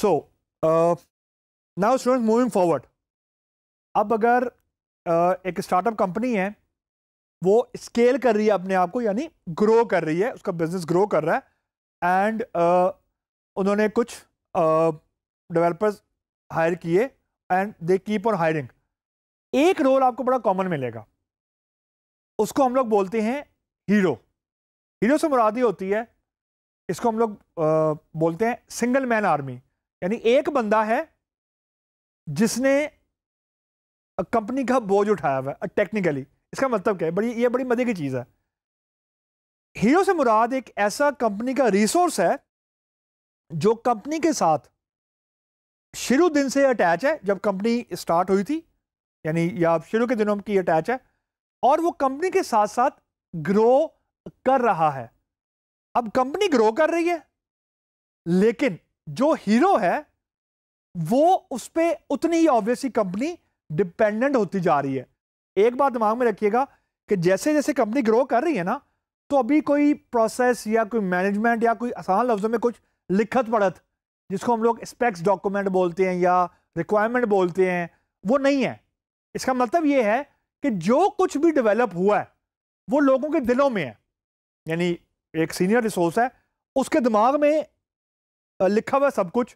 सो now student moving forward अब अगर uh, एक स्टार्टअप कंपनी है वो स्केल कर रही है अपने आप को यानी ग्रो कर रही है उसका बिजनेस ग्रो कर रहा है एंड uh, उन्होंने कुछ डेवलपर्स uh, हायर किए and they keep on hiring एक रोल आपको बड़ा कॉमन मिलेगा उसको हम लोग बोलते हैं हीरो हीरो से मुरादी होती है इसको हम लोग uh, बोलते हैं सिंगल मैन आर्मी यानी एक बंदा है जिसने कंपनी का बोझ उठाया हुआ है टेक्निकली इसका मतलब क्या है बड़ी ये बड़ी मज़े की चीज़ है हीरो से मुराद एक ऐसा कंपनी का रिसोर्स है जो कंपनी के साथ शुरू दिन से अटैच है जब कंपनी स्टार्ट हुई थी यानी या शुरू के दिनों की अटैच है और वो कंपनी के साथ साथ ग्रो कर रहा है अब कंपनी ग्रो कर रही है लेकिन जो हीरो है वो उस पर उतनी ही ऑब्वियसली कंपनी डिपेंडेंट होती जा रही है एक बात दिमाग में रखिएगा कि जैसे जैसे कंपनी ग्रो कर रही है ना तो अभी कोई प्रोसेस या कोई मैनेजमेंट या कोई आसान लफ्ज़ों में कुछ लिखत पढ़त जिसको हम लोग स्पेक्स डॉक्यूमेंट बोलते हैं या रिक्वायरमेंट बोलते हैं वो नहीं है इसका मतलब ये है कि जो कुछ भी डेवलप हुआ है वो लोगों के दिलों में है यानी एक सीनियर रिसोर्स है उसके दिमाग में लिखा हुआ सब कुछ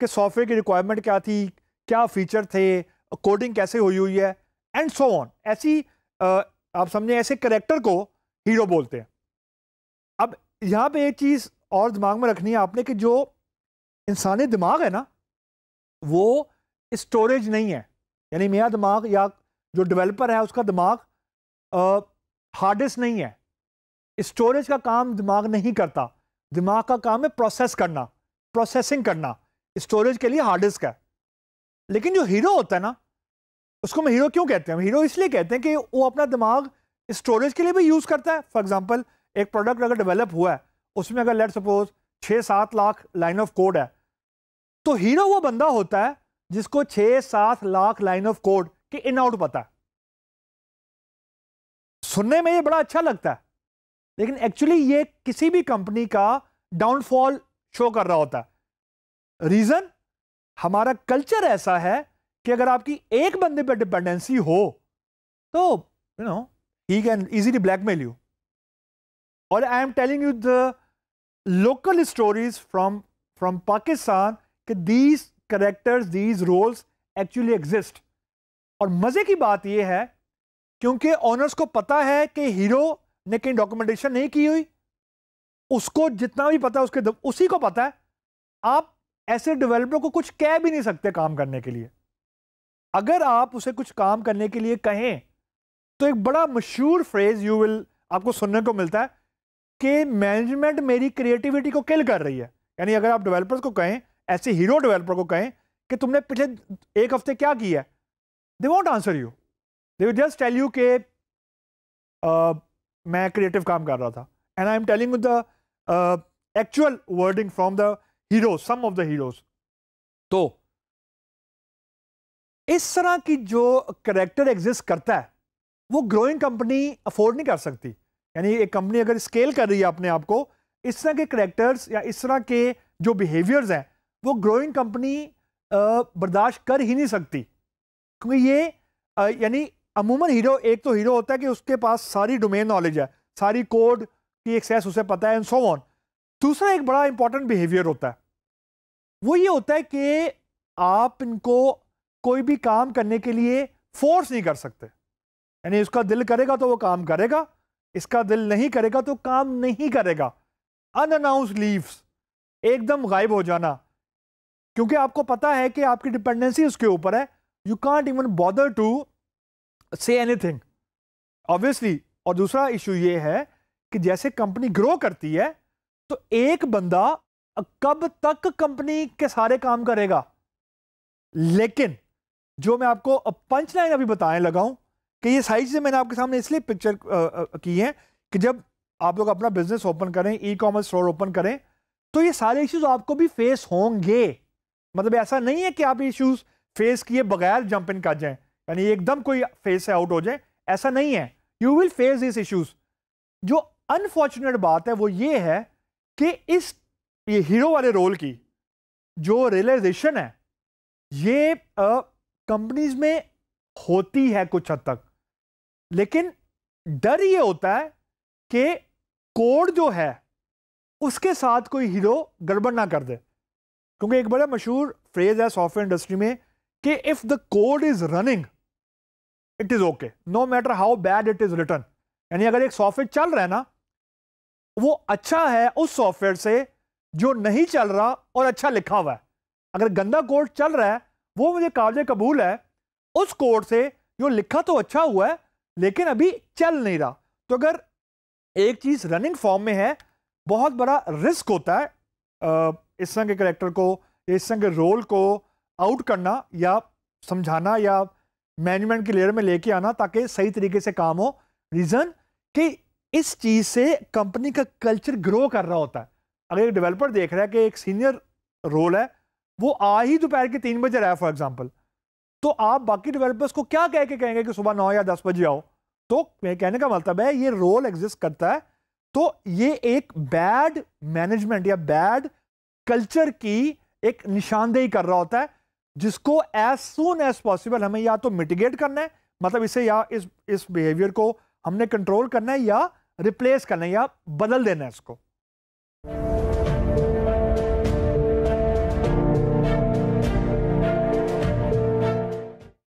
कि सॉफ्टवेयर की रिक्वायरमेंट क्या थी क्या फीचर थे कोडिंग कैसे हुई हुई है एंड सो ऑन ऐसी आप समझें ऐसे करेक्टर को हीरो बोलते हैं अब यहाँ पे एक चीज़ और दिमाग में रखनी है आपने कि जो इंसानी दिमाग है ना वो स्टोरेज नहीं है यानी मेरा दिमाग या जो डेवलपर है उसका दिमाग हार्डेस्ट नहीं है स्टोरेज का काम दिमाग नहीं करता दिमाग का काम है प्रोसेस करना प्रोसेसिंग करना स्टोरेज के लिए हार्ड डिस्क है लेकिन जो हीरो होता है ना उसको हम हीरो क्यों कहते हैं हीरो इसलिए कहते हैं कि वो अपना दिमाग स्टोरेज के लिए भी यूज़ करता है फॉर एग्जाम्पल एक प्रोडक्ट अगर डेवलप हुआ है उसमें अगर लेट सपोज छः सात लाख लाइन ऑफ कोड है तो हीरो वो बंदा होता है जिसको छः सात लाख लाइन ऑफ कोड के इन आउट पता है सुनने में ये बड़ा अच्छा लगता है लेकिन एक्चुअली ये किसी भी कंपनी का डाउनफॉल शो कर रहा होता है रीजन हमारा कल्चर ऐसा है कि अगर आपकी एक बंदे पर डिपेंडेंसी हो तो you know he can easily blackmail you और I am telling you the local stories from from Pakistan कि these characters these roles actually exist और मज़े की बात यह है क्योंकि ऑनर्स को पता है कि हीरो ने कहीं डॉक्यूमेंटेशन नहीं की हुई उसको जितना भी पता है उसके उसी को पता है आप ऐसे डेवलपर को कुछ कह भी नहीं सकते काम करने के लिए अगर आप उसे कुछ काम करने के लिए कहें तो एक बड़ा मशहूर फ्रेज यू विल आपको सुनने को मिलता है कि मैनेजमेंट मेरी क्रिएटिविटी को किल कर रही है यानी अगर आप डेवलपर्स को कहें ऐसे हीरो डेवलपर को कहें कि तुमने पिछले एक हफ्ते क्या किया है they won't answer you they will just tell you के मैं क्रिएटिव काम कर रहा था and I am telling the actual wording from the hero some of the hero तो इस तरह की जो करेक्टर एग्जिस्ट करता है वो ग्रोइंग कंपनी अफोर्ड नहीं कर सकती यानी एक कंपनी अगर स्केल कर रही है अपने आप को इस तरह के करेक्टर्स या इस तरह के जो बिहेवियर्स हैं वो ग्रोइंग कंपनी uh, बर्दाश्त कर ही नहीं सकती क्योंकि ये uh, यानी अमूमन हीरो एक तो हीरो होता है कि उसके पास सारी डोमेन नॉलेज है सारी कोड एक्स एस उसे पता है एंड सो ऑन दूसरा एक बड़ा इंपॉर्टेंट बिहेवियर होता है वो ये होता है कि आप इनको कोई भी काम करने के लिए फोर्स नहीं कर सकते यानी उसका दिल करेगा तो वो काम करेगा इसका दिल नहीं करेगा तो काम नहीं करेगा अनअनाउंस लीव्स एकदम गायब हो जाना क्योंकि आपको पता है कि आपकी डिपेंडेंसी उसके ऊपर है you can't even bother to say thing obviously और दूसरा इशू ये है कि जैसे कंपनी ग्रो करती है तो एक बंदा कब तक कंपनी के सारे काम करेगा लेकिन जो मैं आपको पंचलाइन अभी बताने लगा हूं कि ये सारी चीज़ें मैंने आपके सामने इसलिए पिक्चर की हैं कि जब आप लोग अपना बिजनेस ओपन करें ई कॉमर्स स्टोर ओपन करें तो ये सारे इश्यूज आपको भी फेस होंगे मतलब ऐसा नहीं है कि आप इश्यूज फेस किए बगैर जंप इन कर जाए यानी एकदम कोई फेस से आउट हो जाए ऐसा नहीं है you will face this issues जो अनफॉर्चुनेट बात है वो ये है कि इस ये हीरो वाले रोल की जो रियलाइजेशन है ये कंपनीज में होती है कुछ हद तक लेकिन डर ये होता है कि कोड जो है उसके साथ कोई हीरो गड़बड़ ना कर दे क्योंकि एक बड़ा मशहूर फ्रेज है सॉफ्टवेयर इंडस्ट्री में कि if the code is running it is okay no matter how bad it is written यानी अगर एक सॉफ्टवेयर चल रहा है ना वो अच्छा है उस सॉफ्टवेयर से जो नहीं चल रहा और अच्छा लिखा हुआ है अगर गंदा कोड चल रहा है वो मुझे काबिल कबूल है उस कोड से जो लिखा तो अच्छा हुआ है लेकिन अभी चल नहीं रहा तो अगर एक चीज़ रनिंग फॉर्म में है बहुत बड़ा रिस्क होता है इस तरह के करेक्टर को इस तरह के रोल को आउट करना या समझाना या मैनेजमेंट की लेयर में लेके आना ताकि सही तरीके से काम हो रीज़न कि इस चीज़ से कंपनी का कल्चर ग्रो कर रहा होता है अगर एक डेवलपर देख रहा है कि एक सीनियर रोल है वो आ ही दोपहर के तीन बजे रहा है फॉर एग्जाम्पल तो आप बाकी डेवलपर्स को क्या कह के कहेंगे कि सुबह नौ या दस बजे आओ तो कहने का मतलब है ये रोल एग्जिस्ट करता है तो ये एक बैड मैनेजमेंट या बैड कल्चर की एक निशानदेही कर रहा होता है जिसको एज सुन एज पॉसिबल हमें या तो मिटिगेट करना है मतलब इसे या इस इस बिहेवियर को हमने कंट्रोल करना है या रिप्लेस करना है या बदल देना है इसको